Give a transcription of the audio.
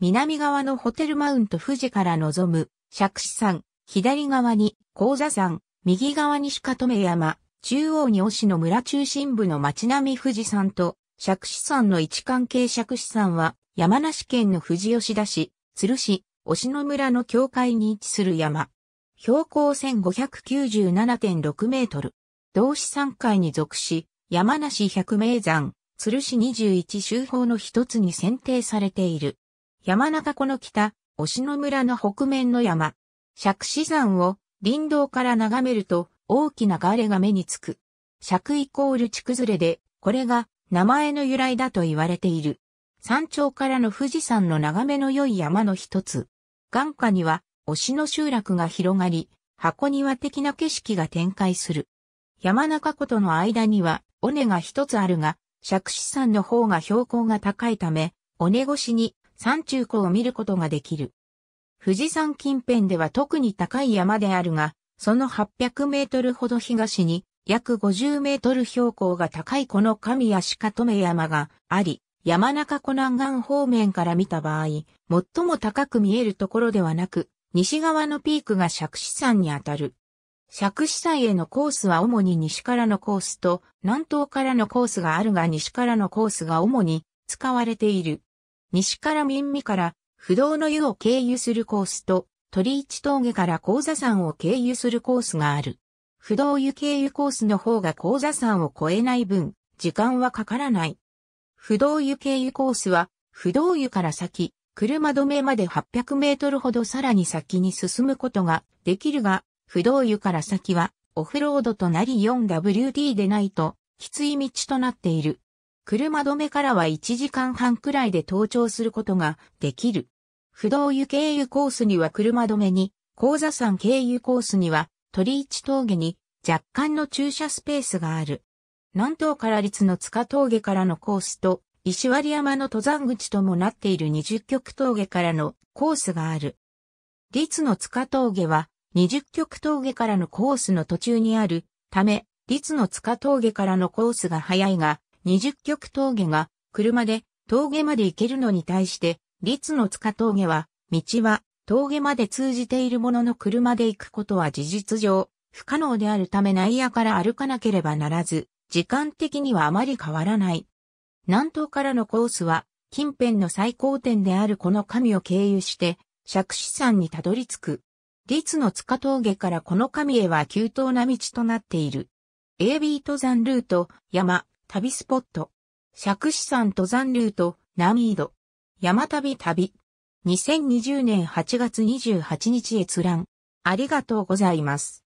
南側のホテルマウント富士から望む、釈子山、左側に高座山、右側に鹿め山、中央に押野村中心部の町並み富士山と、釈子山の位置関係釈子山は、山梨県の富士吉田市、鶴市、押野村の境界に位置する山。標高1597.6メートル。同市山階に属し、山梨百名山、鶴市21周法の一つに選定されている。山中湖の北、忍野村の北面の山、釈子山を林道から眺めると大きなガレが目につく。釈イコール地崩れで、これが名前の由来だと言われている。山頂からの富士山の眺めの良い山の一つ。眼下には、し野集落が広がり、箱庭的な景色が展開する。山中湖との間には、尾根が一つあるが、釈子山の方が標高が高いため、尾根越しに山中湖を見ることができる。富士山近辺では特に高い山であるが、その800メートルほど東に約50メートル標高が高いこの神谷鹿め山があり、山中湖南岸方面から見た場合、最も高く見えるところではなく、西側のピークが釈子山にあたる。釈子山へのコースは主に西からのコースと南東からのコースがあるが西からのコースが主に使われている。西から民美から不動の湯を経由するコースと、鳥市峠から高座山を経由するコースがある。不動湯経由コースの方が高座山を越えない分、時間はかからない。不動湯経由コースは、不動湯から先、車止めまで800メートルほどさらに先に進むことができるが、不動湯から先はオフロードとなり 4WD でないときつい道となっている。車止めからは1時間半くらいで登頂することができる。不動湯経由コースには車止めに、高座山経由コースには鳥市峠に若干の駐車スペースがある。南東から立の塚峠からのコースと石割山の登山口ともなっている20曲峠からのコースがある。立の塚峠は20曲峠からのコースの途中にあるため、立の塚峠からのコースが早いが、20曲峠が車で峠まで行けるのに対して、立の塚峠は、道は峠まで通じているものの車で行くことは事実上、不可能であるため内野から歩かなければならず、時間的にはあまり変わらない。南東からのコースは、近辺の最高点であるこの神を経由して、釈子山にたどり着く。立の塚峠からこの神へは急登な道となっている。AB 登山ルート、山、旅スポット。釈子山登山ルート、難易度。山旅旅。2020年8月28日閲覧。ありがとうございます。